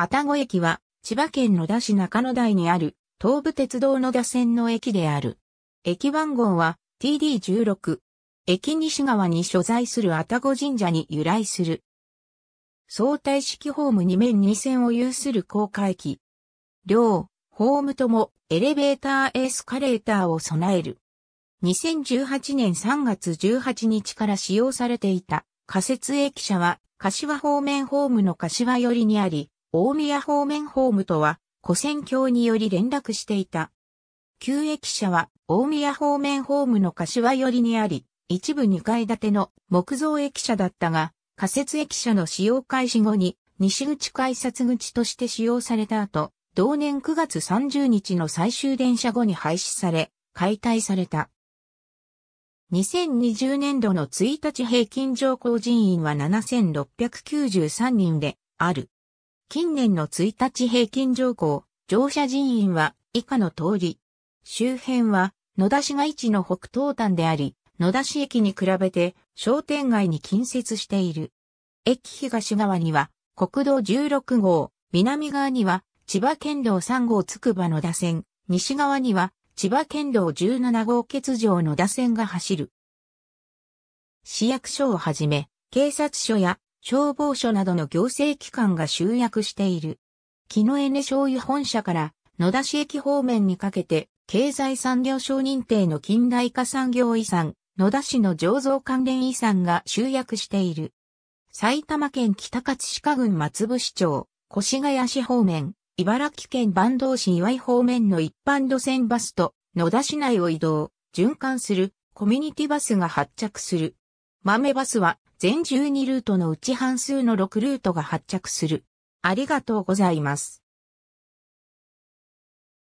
愛宕駅は、千葉県野田市中野台にある、東武鉄道野田線の駅である。駅番号は TD16。駅西側に所在する愛宕神社に由来する。相対式ホーム2面2線を有する高架駅。両、ホームともエレベーターエスカレーターを備える。2018年3月18日から使用されていた仮設駅舎は、柏方面ホームの柏寄りにあり、大宮方面ホームとは、古戦橋により連絡していた。旧駅舎は大宮方面ホームの柏寄りにあり、一部2階建ての木造駅舎だったが、仮設駅舎の使用開始後に西口改札口として使用された後、同年9月30日の最終電車後に廃止され、解体された。2020年度の1日平均乗降人員は7693人である。近年の1日平均乗降、乗車人員は以下の通り。周辺は野田市街地の北東端であり、野田市駅に比べて商店街に近接している。駅東側には国道16号、南側には千葉県道3号つくば野田線、西側には千葉県道17号欠場野田線が走る。市役所をはじめ、警察署や消防署などの行政機関が集約している。木のエネ醤油本社から野田市駅方面にかけて経済産業省認定の近代化産業遺産、野田市の醸造関連遺産が集約している。埼玉県北葛飾郡松伏町、越谷市方面、茨城県坂東市岩井方面の一般路線バスと野田市内を移動、循環するコミュニティバスが発着する。豆バスは全12ルートのうち半数の6ルートが発着する。ありがとうございます。